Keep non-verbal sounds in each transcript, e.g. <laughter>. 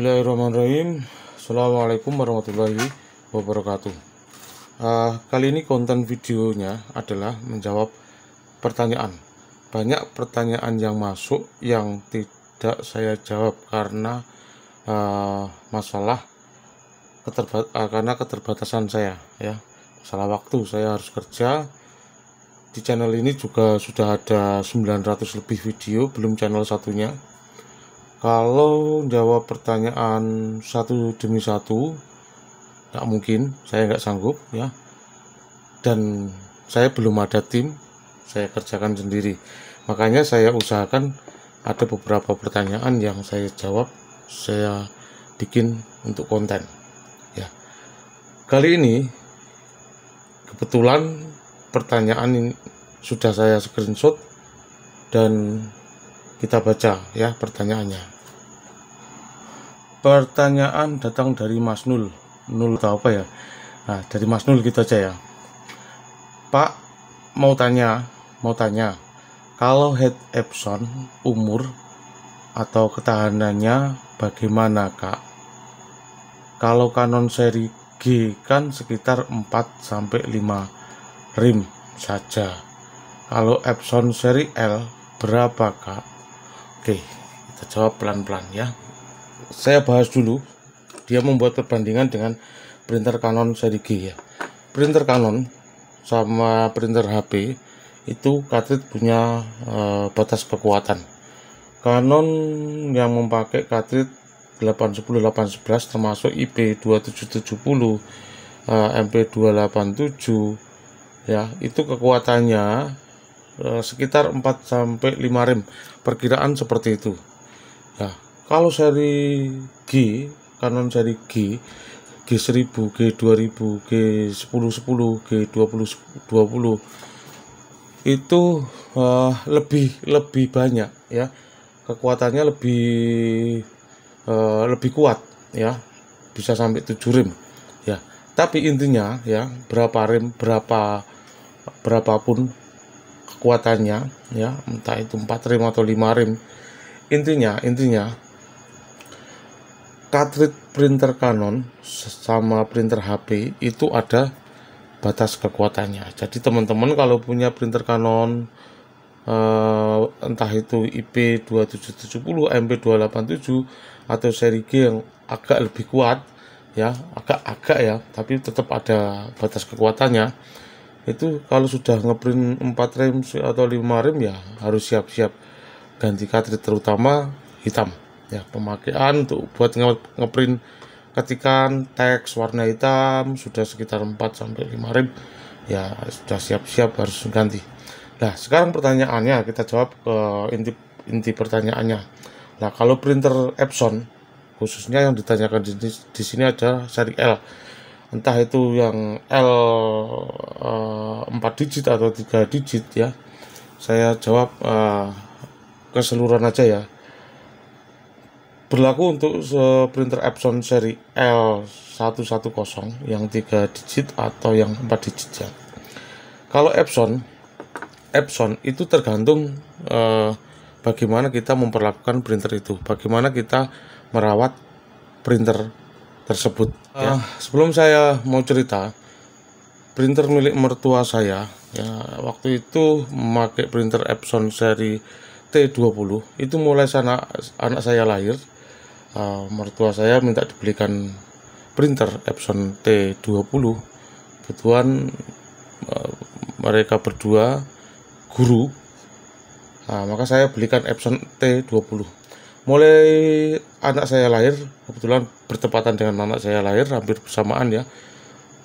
Bismillahirrahmanirrahim Assalamualaikum warahmatullahi wabarakatuh uh, Kali ini konten videonya adalah menjawab pertanyaan Banyak pertanyaan yang masuk yang tidak saya jawab karena uh, masalah keterbat uh, ah, karena keterbatasan saya ya Masalah waktu saya harus kerja di channel ini juga sudah ada 900 lebih video belum channel satunya kalau jawab pertanyaan satu demi satu, tak mungkin, saya nggak sanggup ya. Dan saya belum ada tim, saya kerjakan sendiri. Makanya saya usahakan ada beberapa pertanyaan yang saya jawab, saya bikin untuk konten. Ya. Kali ini kebetulan pertanyaan ini sudah saya screenshot dan kita baca ya pertanyaannya. Pertanyaan datang dari Mas Nul. Nul atau apa ya? Nah, dari Mas Nul kita aja ya. Pak, mau tanya, mau tanya. Kalau head Epson umur atau ketahanannya bagaimana, Kak? Kalau Canon seri G kan sekitar 4 sampai 5 rim saja. Kalau Epson seri L berapa, Kak? Oke, kita jawab pelan-pelan ya. Saya bahas dulu. Dia membuat perbandingan dengan printer Canon seri G ya. Printer Canon sama printer HP itu katrit punya uh, batas kekuatan. Canon yang memakai katrit 810 811 termasuk IP2770 eh, MP287 ya, itu kekuatannya Eh, sekitar 4 sampai 5 rem. Perkiraan seperti itu. Ya, kalau seri G, kanon seri G, G1000, G2000, G1010, G2020 itu uh, lebih lebih banyak ya. Kekuatannya lebih uh, lebih kuat ya. Bisa sampai 7 rem ya tapi intinya ya berapa rem berapa berapapun kekuatannya ya entah itu 4 rim atau 5 rim intinya intinya cartridge printer Canon sama printer HP itu ada batas kekuatannya jadi teman-teman kalau punya printer Canon eh, entah itu IP2770 MP287 atau seri G yang agak lebih kuat ya agak-agak ya tapi tetap ada batas kekuatannya itu kalau sudah ngeprint 4 rem atau 5 rem ya harus siap-siap ganti cartridge terutama hitam ya pemakaian untuk buat ngeprint ketikan teks warna hitam sudah sekitar 4 sampai 5 rem ya sudah siap-siap harus ganti nah sekarang pertanyaannya kita jawab ke inti inti pertanyaannya nah kalau printer Epson khususnya yang ditanyakan di, di, di sini ada seri L entah itu yang L 4 eh, digit atau 3 digit ya saya jawab uh, keseluruhan aja ya berlaku untuk printer Epson seri L110 yang 3 digit atau yang 4 digit ya. Kalau Epson Epson itu tergantung uh, bagaimana kita memperlakukan printer itu, bagaimana kita merawat printer tersebut. Ya. Ah, sebelum saya mau cerita, printer milik mertua saya ya waktu itu memakai printer Epson seri T20. Itu mulai sana anak saya lahir, uh, mertua saya minta dibelikan printer Epson T20. Kebetulan uh, mereka berdua guru. uh, maka saya belikan Epson T20 mulai anak saya lahir kebetulan bertepatan dengan anak saya lahir hampir bersamaan ya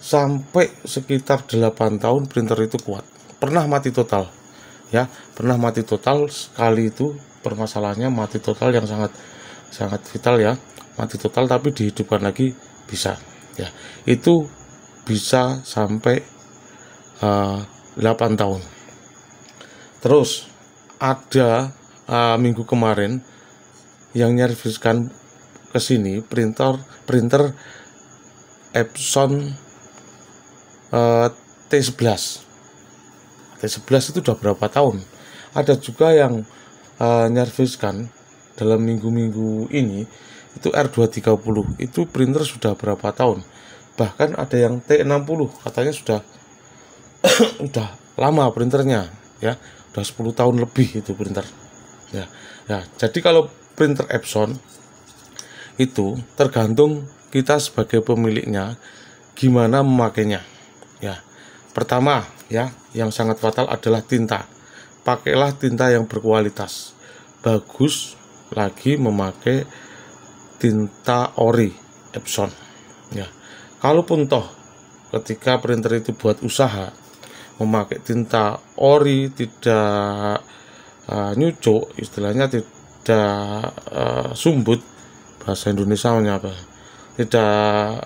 sampai sekitar 8 tahun printer itu kuat pernah mati total ya pernah mati total sekali itu permasalahannya mati total yang sangat sangat vital ya mati total tapi dihidupkan lagi bisa ya itu bisa sampai uh, eh, 8 tahun terus ada uh, minggu kemarin yang nyariskan ke sini printer printer Epson T11 eh, T11 itu udah berapa tahun ada juga yang eh, nyerviskan dalam minggu-minggu ini itu R230 itu printer sudah berapa tahun bahkan ada yang T60 katanya sudah <coughs> udah lama printernya ya udah 10 tahun lebih itu printer ya ya jadi kalau printer Epson itu tergantung kita sebagai pemiliknya gimana memakainya ya pertama ya yang sangat fatal adalah tinta pakailah tinta yang berkualitas bagus lagi memakai tinta ori Epson ya kalaupun toh ketika printer itu buat usaha memakai tinta ori tidak uh, nyucuk istilahnya tidak uh, sumbut bahasa Indonesia apa tidak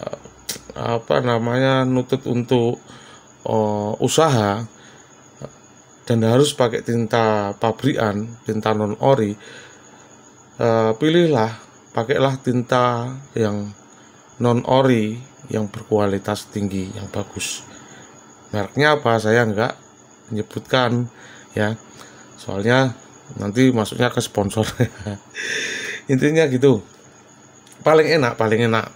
apa namanya nutut untuk uh, usaha dan harus pakai tinta pabrikan tinta non ori uh, eh, pilihlah pakailah tinta yang non ori yang berkualitas tinggi yang bagus mereknya apa saya enggak menyebutkan ya soalnya nanti masuknya ke sponsor <laughs> intinya gitu paling enak paling enak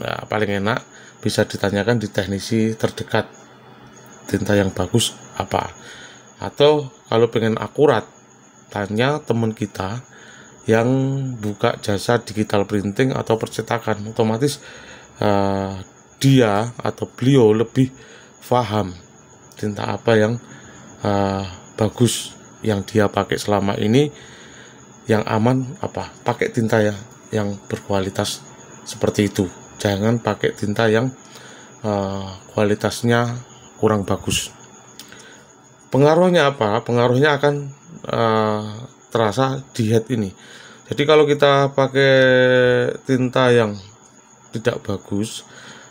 ya, paling enak bisa ditanyakan di teknisi terdekat tinta yang bagus apa atau kalau pengen akurat tanya teman kita yang buka jasa digital printing atau percetakan otomatis uh, dia atau beliau lebih paham tinta apa yang uh, bagus yang dia pakai selama ini yang aman apa pakai tinta ya yang berkualitas seperti itu jangan pakai tinta yang uh, kualitasnya kurang bagus pengaruhnya apa pengaruhnya akan uh, terasa di head ini jadi kalau kita pakai tinta yang tidak bagus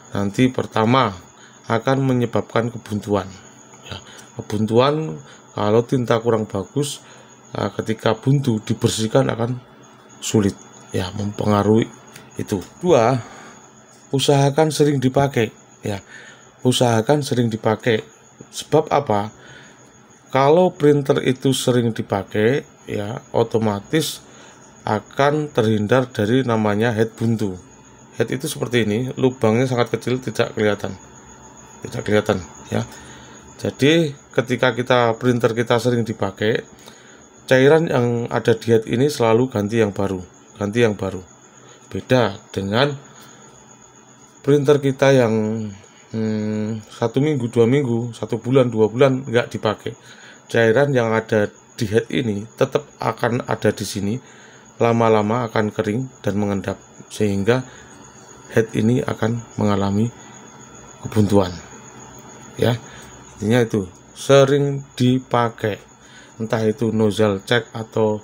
nanti pertama akan menyebabkan kebuntuan ya, kebuntuan kalau tinta kurang bagus eh, ketika buntu dibersihkan akan sulit ya mempengaruhi itu dua usahakan sering dipakai ya usahakan sering dipakai sebab apa kalau printer itu sering dipakai ya otomatis akan terhindar dari namanya head buntu head itu seperti ini lubangnya sangat kecil tidak kelihatan tidak kelihatan ya jadi ketika kita printer kita sering dipakai, cairan yang ada di head ini selalu ganti yang baru, ganti yang baru. Beda dengan printer kita yang hmm, satu minggu, dua minggu, satu bulan, dua bulan nggak dipakai. Cairan yang ada di head ini tetap akan ada di sini, lama-lama akan kering dan mengendap sehingga head ini akan mengalami kebuntuan. Ya, intinya itu sering dipakai entah itu nozzle check atau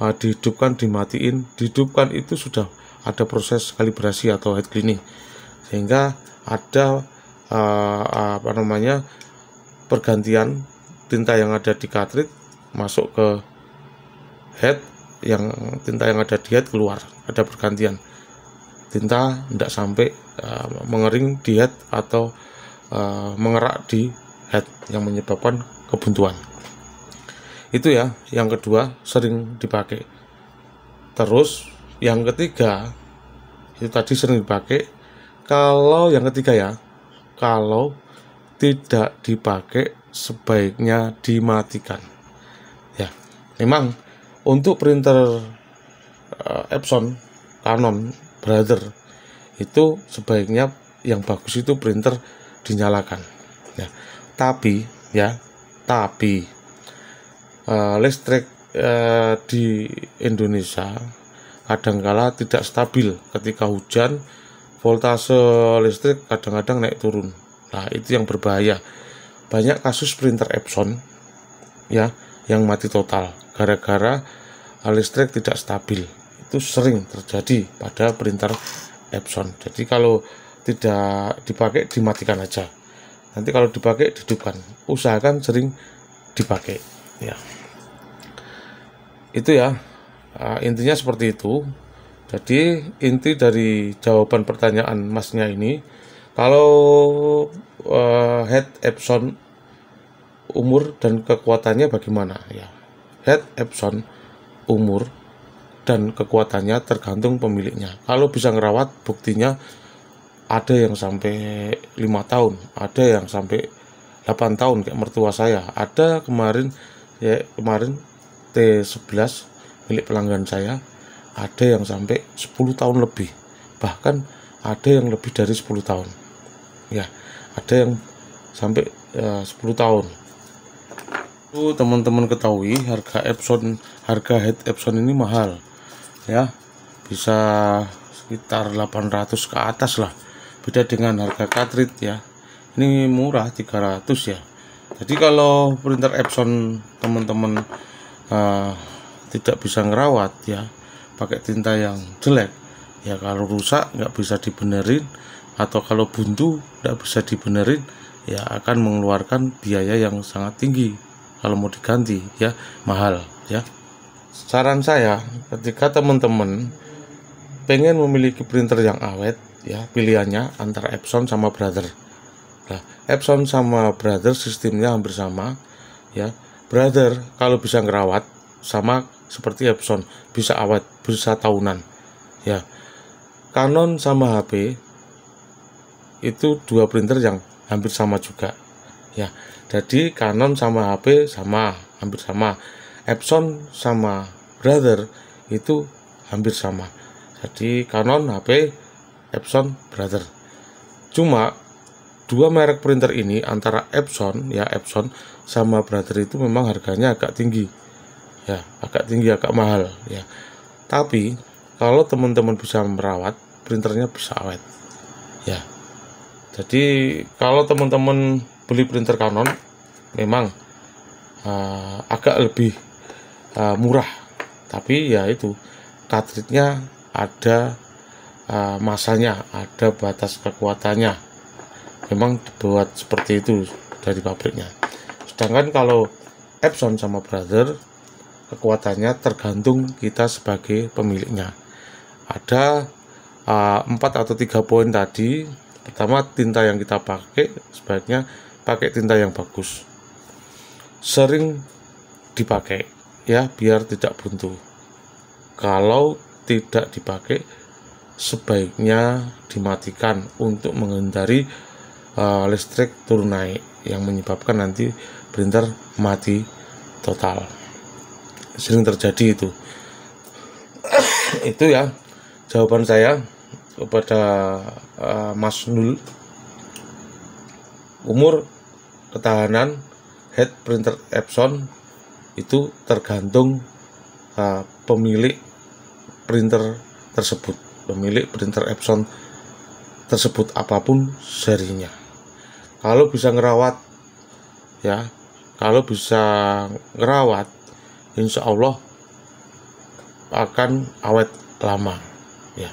uh, dihidupkan dimatiin dihidupkan itu sudah ada proses kalibrasi atau head cleaning sehingga ada uh, apa namanya pergantian tinta yang ada di cartridge masuk ke head yang tinta yang ada di head keluar ada pergantian tinta tidak sampai uh, mengering di head atau uh, mengerak di head yang menyebabkan kebuntuan. Itu ya, yang kedua sering dipakai. Terus yang ketiga itu tadi sering dipakai. Kalau yang ketiga ya, kalau tidak dipakai sebaiknya dimatikan. Ya, memang untuk printer uh, Epson, Canon, Brother itu sebaiknya yang bagus itu printer dinyalakan. Ya, tapi ya tapi uh, eh, listrik uh, di Indonesia kadangkala tidak stabil ketika hujan voltase listrik kadang-kadang naik turun nah itu yang berbahaya banyak kasus printer Epson ya yang mati total gara-gara eh, listrik tidak stabil itu sering terjadi pada printer Epson jadi kalau tidak dipakai dimatikan aja nanti kalau dipakai dudukan usahakan sering dipakai ya itu ya ah, intinya seperti itu jadi inti dari jawaban pertanyaan masnya ini kalau uh, head Epson umur dan kekuatannya bagaimana ya head Epson umur dan kekuatannya tergantung pemiliknya kalau bisa ngerawat buktinya ada yang sampai lima tahun ada yang sampai 8 tahun kayak mertua saya ada kemarin ya kemarin T11 milik pelanggan saya ada yang sampai 10 tahun lebih bahkan ada yang lebih dari 10 tahun ya ada yang sampai ya, 10 tahun Tuh teman-teman ketahui harga Epson harga head Epson ini mahal ya bisa sekitar 800 ke atas lah beda dengan harga cartridge ya ini murah 300 ya jadi kalau printer Epson teman-teman uh, tidak bisa ngerawat ya pakai tinta yang jelek ya kalau rusak nggak bisa dibenerin atau kalau buntu nggak bisa dibenerin ya akan mengeluarkan biaya yang sangat tinggi kalau mau diganti ya mahal ya saran saya ketika teman-teman pengen memiliki printer yang awet ya pilihannya antara Epson sama Brother. Nah, Epson sama Brother sistemnya hampir sama ya. Brother kalau bisa ngerawat sama seperti Epson bisa awet bisa tahunan ya. Canon sama HP itu dua printer yang hampir sama juga ya. Jadi Canon sama HP sama hampir sama. Epson sama Brother itu hampir sama. Jadi Canon HP Epson Brother. Cuma dua merek printer ini antara Epson ya Epson sama Brother itu memang harganya agak tinggi. Ya, agak tinggi, agak mahal ya. Tapi kalau teman-teman bisa merawat, printernya bisa awet. Ya. Jadi kalau teman-teman beli printer Canon memang uh, agak lebih uh, murah tapi ya itu cartridge ada Eh, masanya, ada batas kekuatannya. Memang dibuat seperti itu dari pabriknya. Sedangkan kalau Epson sama Brother, kekuatannya tergantung kita sebagai pemiliknya. Ada uh, atau tiga poin tadi. Pertama, tinta yang kita pakai sebaiknya pakai tinta yang bagus. Sering dipakai ya biar tidak buntu. Kalau tidak dipakai sebaiknya dimatikan untuk menghindari uh, listrik turun naik yang menyebabkan nanti printer mati total sering terjadi itu itu ya jawaban saya kepada uh, Mas Nul umur ketahanan head printer Epson itu tergantung uh, pemilik printer tersebut pemilik printer Epson tersebut apapun serinya. Kalau bisa ngerawat ya, kalau bisa ngerawat insya Allah akan awet lama ya.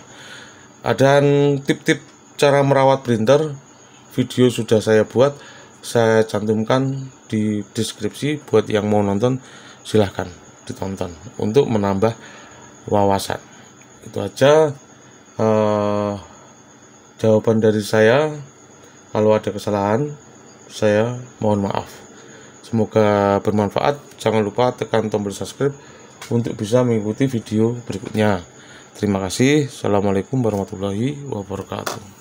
Dan tip-tip cara merawat printer video sudah saya buat saya cantumkan di deskripsi buat yang mau nonton silahkan ditonton untuk menambah wawasan itu aja uh, jawaban dari saya kalau ada kesalahan saya mohon maaf semoga bermanfaat jangan lupa tekan tombol subscribe untuk bisa mengikuti video berikutnya terima kasih assalamualaikum warahmatullahi wabarakatuh